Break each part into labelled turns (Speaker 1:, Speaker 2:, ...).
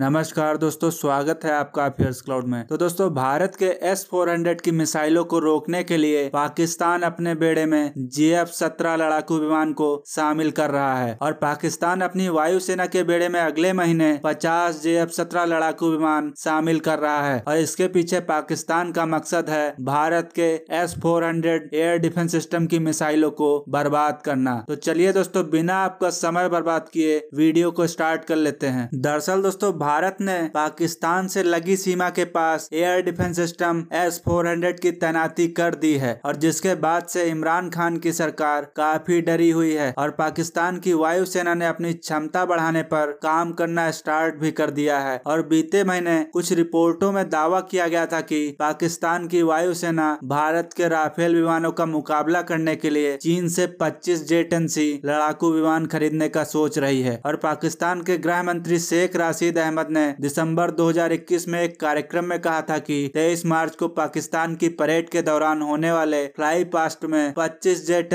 Speaker 1: नमस्कार दोस्तों स्वागत है आपका अफेयर्स क्लाउड में तो दोस्तों भारत के एस फोर हंड्रेड की मिसाइलों को रोकने के लिए पाकिस्तान अपने बेड़े में जे एफ सत्रह लड़ाकू विमान को शामिल कर रहा है और पाकिस्तान अपनी वायुसेना के बेड़े में अगले महीने पचास जे एफ सत्रह लड़ाकू विमान शामिल कर रहा है और इसके पीछे पाकिस्तान का मकसद है भारत के S four hundred air defence system की मिसाइलों को बर्बाद करना तो चलिए दोस्तों बिना आपका समय बर्बाद किए वीडियो को स्टार्ट कर लेते हैं दरअसल दोस्तों भारत ने पाकिस्तान से लगी सीमा के पास air defence system S four hundred की तैनाती कर दी है और जिसके बाद से इमरान खान की सरकार काफी डरी हुई है और पाकिस्तान की वायुसेना ने अपनी क्षमता बढ़ाने पर काम करना स्टार्ट भी कर दिया है और बीते महीने कुछ रिपोर्टों में दावा किया गया था कि पाकिस्तान की वायुसेना भारत के राफेल विमानों का मुकाबला करने के लिए चीन से 25 जेट एनसी लड़ाकू विमान खरीदने का सोच रही है और पाकिस्तान के गृह मंत्री शेख राशिद अहमद अहमद ने दिसंबर 2021 में एक कार्यक्रम में कहा था कि 23 मार्च को पाकिस्तान की परेड के दौरान होने वाले फ्लाई पास्ट में 25 जेट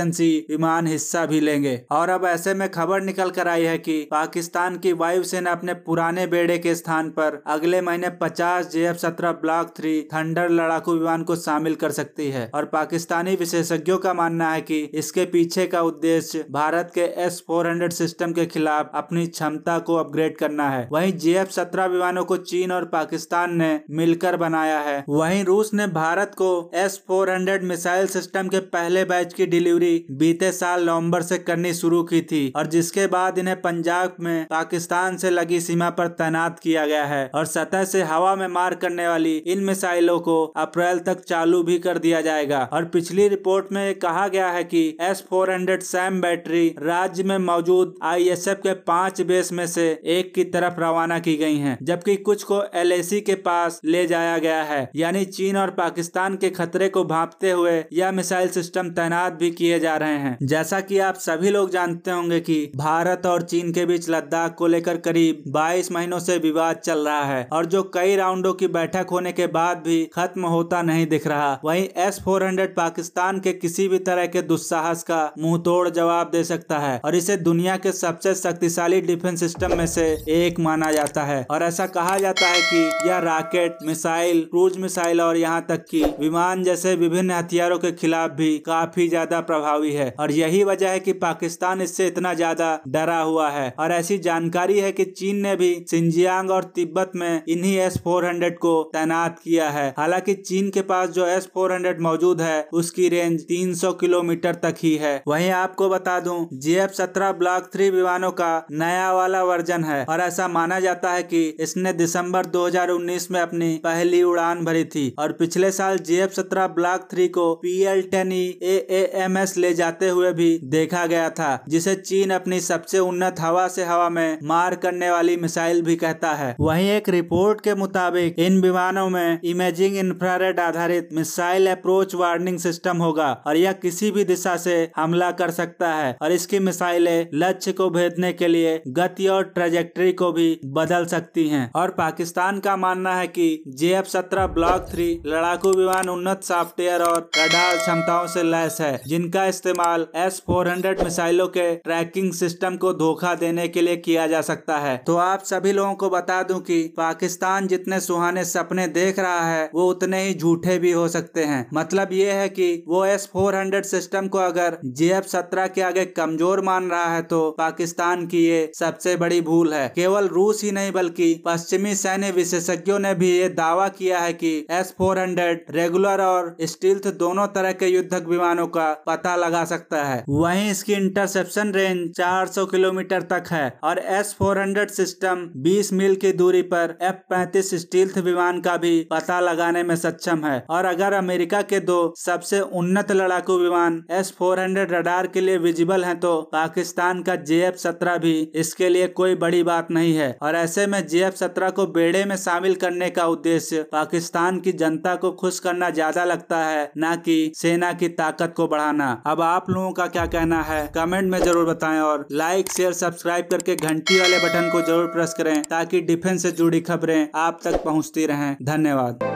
Speaker 1: विमान हिस्सा भी लेंगे और अब ऐसे में खबर निकल कर आई है कि पाकिस्तान की वायुसेना अपने पुराने बेड़े के स्थान पर अगले महीने 50 जे एफ सत्रह ब्लॉक थ्री थंडर लड़ाकू विमान को शामिल कर सकती है और पाकिस्तानी विशेषज्ञों का मानना है कि इसके पीछे का उद्देश्य भारत के एस 400 सिस्टम के खिलाफ अपनी क्षमता को अपग्रेड करना है वहीं जे एफ सत्रह विमानों को चीन और पाकिस्तान ने मिलकर बनाया है वहीं रूस ने भारत को S four hundred missile system के पहले बैच की डिलीवरी बीते साल नवम्बर से करनी शुरू की थी और जिसके बाद इन्हें पंजाब में पाकिस्तान से लगी सीमा पर तैनात किया गया है और सतह से हवा में मार करने वाली इन मिसाइलों को अप्रैल तक चालू भी कर दिया जाएगा और पिछली रिपोर्ट में कहा गया है कि S four hundred SAM battery राज्य में मौजूद आई के पांच बेस में से एक की तरफ रवाना की गई हैं जबकि कुछ को एल के पास ले जाया गया है यानी चीन और पाकिस्तान के खतरे को भांपते हुए यह मिसाइल सिस्टम तैनात भी किए जा रहे हैं जैसा कि आप सभी लोग जानते होंगे कि भारत और चीन के बीच लद्दाख को लेकर करीब 22 महीनों से विवाद चल रहा है और जो कई राउंडों की बैठक होने के बाद भी खत्म होता नहीं दिख रहा वहीं एस फोर पाकिस्तान के किसी भी तरह के दुस्साहस का मुंह तोड़ जवाब दे सकता है और इसे दुनिया के सबसे शक्तिशाली डिफेंस सिस्टम में से एक माना जाता है है और ऐसा कहा जाता है कि यह रॉकेट मिसाइल क्रूज मिसाइल और यहाँ तक कि विमान जैसे विभिन्न हथियारों के खिलाफ भी काफी ज्यादा प्रभावी है और यही वजह है कि पाकिस्तान इससे इतना ज्यादा डरा हुआ है और ऐसी जानकारी है कि चीन ने भी सिंजियांग और तिब्बत में इन्हीं एस फोर हंड्रेड को तैनात किया है हालांकि चीन के पास जो एस फोर हंड्रेड मौजूद है उसकी रेंज तीन सौ किलोमीटर तक ही है वही आपको बता दू जी एफ सत्रह ब्लॉक थ्री विमानों का नया वाला वर्जन है और ऐसा माना जाता चुका है कि इसने दिसंबर 2019 में अपनी पहली उड़ान भरी थी और पिछले साल एफ सत्रह ब्लॉक थ्री को पी एल टेन एस ले जाते हुए भी देखा गया था जिसे चीन अपनी सबसे उन्नत हवा से हवा में मार करने वाली मिसाइल भी कहता है वही एक रिपोर्ट के मुताबिक इन विमानों में इमेजिंग इंफ्रारेड आधारित मिसाइल अप्रोच वार्निंग सिस्टम होगा और यह किसी भी दिशा से हमला कर सकता है और इसकी मिसाइलें लक्ष्य को भेदने के लिए गति और ट्रेजेक्ट्री को भी बदल निकल सकती हैं और पाकिस्तान का मानना है कि जे एफ सत्रह ब्लॉक थ्री लड़ाकू विमान उन्नत सॉफ्टवेयर और रडार क्षमताओं से लैस है जिनका इस्तेमाल एस फोर हंड्रेड मिसाइलों के ट्रैकिंग सिस्टम को धोखा देने के लिए किया जा सकता है तो आप सभी लोगों को बता दूं कि पाकिस्तान जितने सुहाने सपने देख रहा है वो उतने ही झूठे भी हो सकते हैं मतलब ये है कि वो एस फोर हंड्रेड सिस्टम को अगर जे एफ सत्रह के आगे कमजोर मान रहा है तो पाकिस्तान की ये सबसे बड़ी भूल है केवल रूस ही नहीं नहीं बल्कि पश्चिमी सैन्य विशेषज्ञों ने भी ये दावा किया है कि एस फोर हंड्रेड रेगुलर और स्टील्थ दोनों तरह के युद्धक विमानों का पता लगा सकता है वहीं इसकी इंटरसेप्शन रेंज 400 किलोमीटर तक है और एस फोर हंड्रेड सिस्टम 20 मील की दूरी पर एफ पैंतीस स्टील्थ विमान का भी पता लगाने में सक्षम है और अगर अमेरिका के दो सबसे उन्नत लड़ाकू विमान एस फोर हंड्रेड रडार के लिए विजिबल है तो पाकिस्तान का जे एफ सत्रह भी इसके लिए कोई बड़ी बात नहीं है और ऐसे ऐसे में एफ सत्रह को बेड़े में शामिल करने का उद्देश्य पाकिस्तान की जनता को खुश करना ज्यादा लगता है न कि सेना की ताकत को बढ़ाना अब आप लोगों का क्या कहना है कमेंट में जरूर बताएं और लाइक शेयर सब्सक्राइब करके घंटी वाले बटन को जरूर प्रेस करें ताकि डिफेंस से जुड़ी खबरें आप तक पहुंचती रहें धन्यवाद